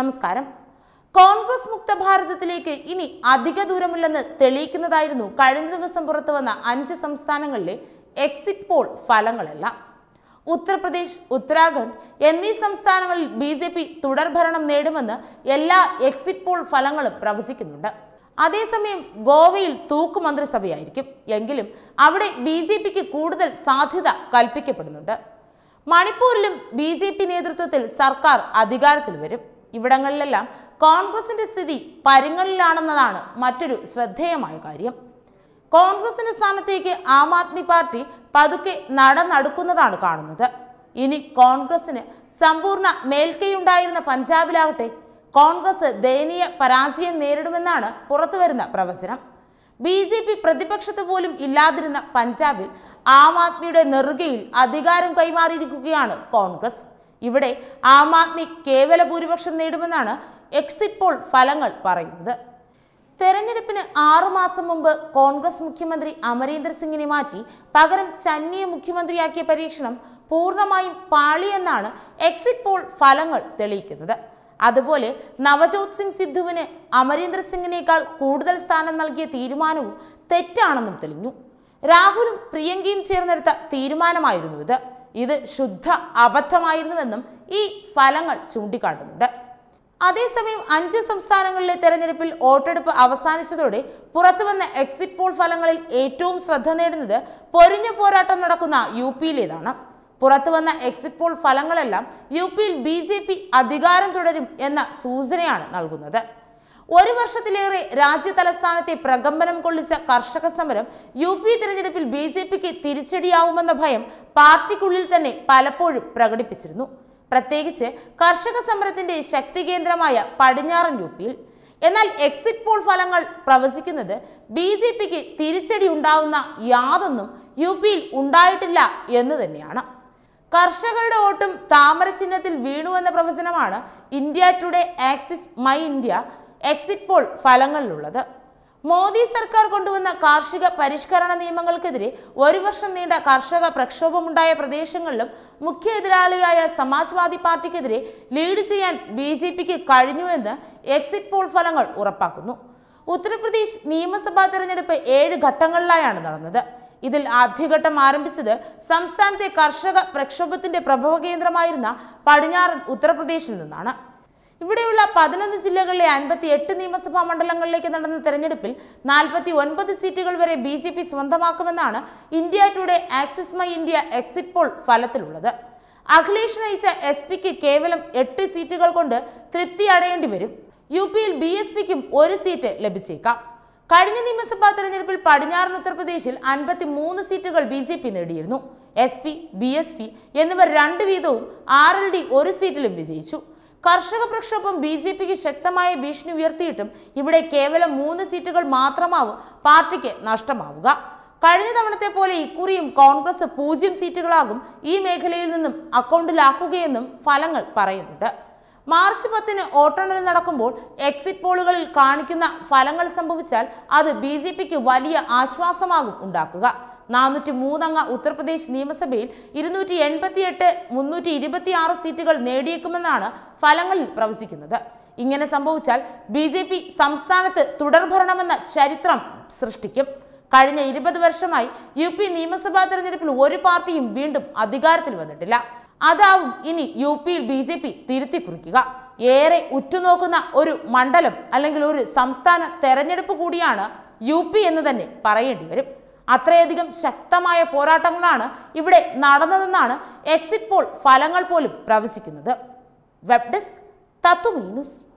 നമസ്കാരം കോൺഗ്രസ് മുക്ത ഭാരതത്തിലേക്ക് ഇനി അധിക ദൂരമില്ലെന്ന് തെളിയിക്കുന്നതായിരുന്നു കഴിഞ്ഞ ദിവസം പുറത്തു വന്ന അഞ്ച് സംസ്ഥാനങ്ങളിലെ എക്സിറ്റ് പോൾ ഫലങ്ങളെല്ലാം ഉത്തർപ്രദേശ് ഉത്തരാഖണ്ഡ് എന്നീ സംസ്ഥാനങ്ങളിൽ ബി ജെ പി തുടർഭരണം നേടുമെന്ന് എല്ലാ എക്സിറ്റ് പോൾ ഫലങ്ങളും പ്രവചിക്കുന്നുണ്ട് അതേസമയം ഗോവയിൽ തൂക്ക് മന്ത്രിസഭയായിരിക്കും എങ്കിലും അവിടെ ബി ജെ പിക്ക് കൂടുതൽ സാധ്യത കൽപ്പിക്കപ്പെടുന്നുണ്ട് മണിപ്പൂരിലും ബി ജെ പി നേതൃത്വത്തിൽ സർക്കാർ അധികാരത്തിൽ വരും ഇവിടങ്ങളിലെല്ലാം കോൺഗ്രസിന്റെ സ്ഥിതി പരുങ്ങളിലാണെന്നതാണ് മറ്റൊരു ശ്രദ്ധേയമായ കാര്യം കോൺഗ്രസിന്റെ സ്ഥാനത്തേക്ക് ആം ആദ്മി പാർട്ടി പതുക്കെ നടന്നടുക്കുന്നതാണ് കാണുന്നത് ഇനി കോൺഗ്രസിന് സമ്പൂർണ്ണ മേൽക്കൈയുണ്ടായിരുന്ന പഞ്ചാബിലാവട്ടെ കോൺഗ്രസ് ദയനീയ പരാജയം നേരിടുമെന്നാണ് പുറത്തുവരുന്ന പ്രവചനം ബി ജെ പി പ്രതിപക്ഷത്ത് പോലും ഇല്ലാതിരുന്ന പഞ്ചാബിൽ ആം ആദ്മിയുടെ നെറുകയിൽ അധികാരം കൈമാറിയിരിക്കുകയാണ് കോൺഗ്രസ് ഇവിടെ ആം ആദ്മി കേവല ഭൂരിപക്ഷം നേടുമെന്നാണ് എക്സിറ്റ് പോൾ ഫലങ്ങൾ പറയുന്നത് തെരഞ്ഞെടുപ്പിന് ആറുമാസം മുമ്പ് കോൺഗ്രസ് മുഖ്യമന്ത്രി അമരീന്ദർ സിംഗിനെ മാറ്റി പകരം ചന്നിയെ മുഖ്യമന്ത്രിയാക്കിയ പരീക്ഷണം പൂർണ്ണമായും പാളിയെന്നാണ് എക്സിറ്റ് പോൾ ഫലങ്ങൾ തെളിയിക്കുന്നത് അതുപോലെ നവജോത് സിംഗ് സിദ്ധുവിന് അമരീന്ദർ സിംഗിനേക്കാൾ കൂടുതൽ സ്ഥാനം നൽകിയ തീരുമാനവും തെറ്റാണെന്നും തെളിഞ്ഞു രാഹുലും പ്രിയങ്കയും ചേർന്നെടുത്ത തീരുമാനമായിരുന്നു ഇത് ഇത് ശുദ്ധ അബദ്ധമായിരുന്നുവെന്നും ഈ ഫലങ്ങൾ ചൂണ്ടിക്കാട്ടുന്നുണ്ട് അതേസമയം അഞ്ച് സംസ്ഥാനങ്ങളിലെ തെരഞ്ഞെടുപ്പിൽ വോട്ടെടുപ്പ് അവസാനിച്ചതോടെ പുറത്തുവന്ന എക്സിറ്റ് പോൾ ഫലങ്ങളിൽ ഏറ്റവും ശ്രദ്ധ നേടുന്നത് പൊരിഞ്ഞ പോരാട്ടം നടക്കുന്ന യു പിയിലേതാണ് പുറത്തുവന്ന എക്സിറ്റ് പോൾ ഫലങ്ങളെല്ലാം യു പിയിൽ ബി ജെ പി അധികാരം തുടരും എന്ന സൂചനയാണ് നൽകുന്നത് ഒരു വർഷത്തിലേറെ രാജ്യ തലസ്ഥാനത്തെ പ്രകമ്പനം കൊള്ളിച്ച കർഷക സമരം യു പി തിരഞ്ഞെടുപ്പിൽ ബി ജെ പിക്ക് തിരിച്ചടിയാവുമെന്ന ഭയം പാർട്ടിക്കുള്ളിൽ തന്നെ പലപ്പോഴും പ്രകടിപ്പിച്ചിരുന്നു പ്രത്യേകിച്ച് കർഷക സമരത്തിന്റെ ശക്തി കേന്ദ്രമായ പടിഞ്ഞാറൻ യു പിയിൽ എന്നാൽ എക്സിറ്റ് പോൾ ഫലങ്ങൾ പ്രവചിക്കുന്നത് ബി ജെ പിക്ക് തിരിച്ചടി ഉണ്ടാവുന്ന യാതൊന്നും യു പിയിൽ ഉണ്ടായിട്ടില്ല എന്ന് തന്നെയാണ് കർഷകരുടെ വോട്ടും താമര ചിഹ്നത്തിൽ വീണുവെന്ന പ്രവചനമാണ് India today axis my India exit poll ഫലങ്ങളിലുള്ളത് മോദി സർക്കാർ കൊണ്ടുവന്ന കാർഷിക പരിഷ്കരണ നിയമങ്ങൾക്കെതിരെ ഒരു വർഷം നീണ്ട കർഷക പ്രക്ഷോഭമുണ്ടായ പ്രദേശങ്ങളിലും മുഖ്യ എതിരാളിയായ സമാജ്വാദി പാർട്ടിക്കെതിരെ ലീഡ് ചെയ്യാൻ ബി ജെ പിക്ക് കഴിഞ്ഞുവെന്ന് എക്സിറ്റ് പോൾ ഫലങ്ങൾ ഉറപ്പാക്കുന്നു ഉത്തർപ്രദേശ് നിയമസഭാ തെരഞ്ഞെടുപ്പ് ഏഴ് ഘട്ടങ്ങളിലായാണ് നടന്നത് ഇതിൽ ആദ്യഘട്ടം ആരംഭിച്ചത് സംസ്ഥാനത്തെ കർഷക പ്രക്ഷോഭത്തിന്റെ പ്രഭവ കേന്ദ്രമായിരുന്ന പടിഞ്ഞാറൻ ഉത്തർപ്രദേശിൽ നിന്നാണ് ഇവിടെയുള്ള പതിനൊന്ന് ജില്ലകളിലെ അൻപത്തി എട്ട് നിയമസഭാ മണ്ഡലങ്ങളിലേക്ക് നടന്ന തെരഞ്ഞെടുപ്പിൽ നാൽപ്പത്തി ഒൻപത് സീറ്റുകൾ വരെ ബി ജെ പി സ്വന്തമാക്കുമെന്നാണ് India today axis my India exit poll ഫലത്തിലുള്ളത് അഖിലേഷ് നയിച്ച എസ് പിക്ക് കേവലം എട്ട് സീറ്റുകൾ കൊണ്ട് തൃപ്തി അടയേണ്ടി വരും യു പിയിൽ ബി എസ് പിക്കും ഒരു സീറ്റ് ലഭിച്ചേക്കാം കഴിഞ്ഞ നിയമസഭാ തെരഞ്ഞെടുപ്പിൽ പടിഞ്ഞാറൻ ഉത്തർപ്രദേശിൽ അൻപത്തി മൂന്ന് സീറ്റുകൾ ബി ജെ പി നേടിയിരുന്നു S P B S P എന്നിവർ രണ്ട് വീതവും ആർ എൽ ഡി ഒരു സീറ്റിലും വിജയിച്ചു കർഷക പ്രക്ഷോഭം ബി ജെ പിക്ക് ശക്തമായ ഭീഷണി ഉയർത്തിയിട്ടും ഇവിടെ കേവലം മൂന്ന് സീറ്റുകൾ മാത്രമാവും പാർട്ടിക്ക് നഷ്ടമാവുക കഴിഞ്ഞ തവണത്തെ പോലെ ഇക്കുറിയും കോൺഗ്രസ് പൂജ്യം സീറ്റുകളാകും ഈ മേഖലയിൽ നിന്നും അക്കൗണ്ടിലാക്കുകയെന്നും ഫലങ്ങൾ പറയുന്നുണ്ട് മാർച്ച് പത്തിന് വോട്ടെണ്ണൽ നടക്കുമ്പോൾ എക്സിറ്റ് പോളുകളിൽ കാണിക്കുന്ന ഫലങ്ങൾ സംഭവിച്ചാൽ അത് ബി വലിയ ആശ്വാസമാകും ഉണ്ടാക്കുക നാനൂറ്റി മൂന്നംഗ ഉത്തർപ്രദേശ് നിയമസഭയിൽ ഇരുന്നൂറ്റി എൺപത്തിയെട്ട് മുന്നൂറ്റി ഇരുപത്തി ആറ് സീറ്റുകൾ നേടിയേക്കുമെന്നാണ് ഫലങ്ങളിൽ പ്രവചിക്കുന്നത് ഇങ്ങനെ സംഭവിച്ചാൽ ബി ജെ പി സംസ്ഥാനത്ത് തുടർഭരണമെന്ന ചരിത്രം സൃഷ്ടിക്കും കഴിഞ്ഞ ഇരുപത് വർഷമായി യു പി നിയമസഭാ തെരഞ്ഞെടുപ്പിൽ ഒരു പാർട്ടിയും വീണ്ടും അധികാരത്തിൽ വന്നിട്ടില്ല അതാവും ഇനി യു പിയിൽ ബി ജെ പി തിരുത്തി കുറിക്കുക ഏറെ ഉറ്റുനോക്കുന്ന ഒരു മണ്ഡലം അല്ലെങ്കിൽ ഒരു സംസ്ഥാന തെരഞ്ഞെടുപ്പ് കൂടിയാണ് യു പി എന്ന് തന്നെ പറയേണ്ടി വരും അത്രയധികം ശക്തമായ പോരാട്ടങ്ങളാണ് ഇവിടെ നടന്നതെന്നാണ് എക്സിറ്റ് പോൾ ഫലങ്ങൾ പോലും പ്രവചിക്കുന്നത് വെബ് ഡെസ്ക് തത്വമീ ന്യൂസ്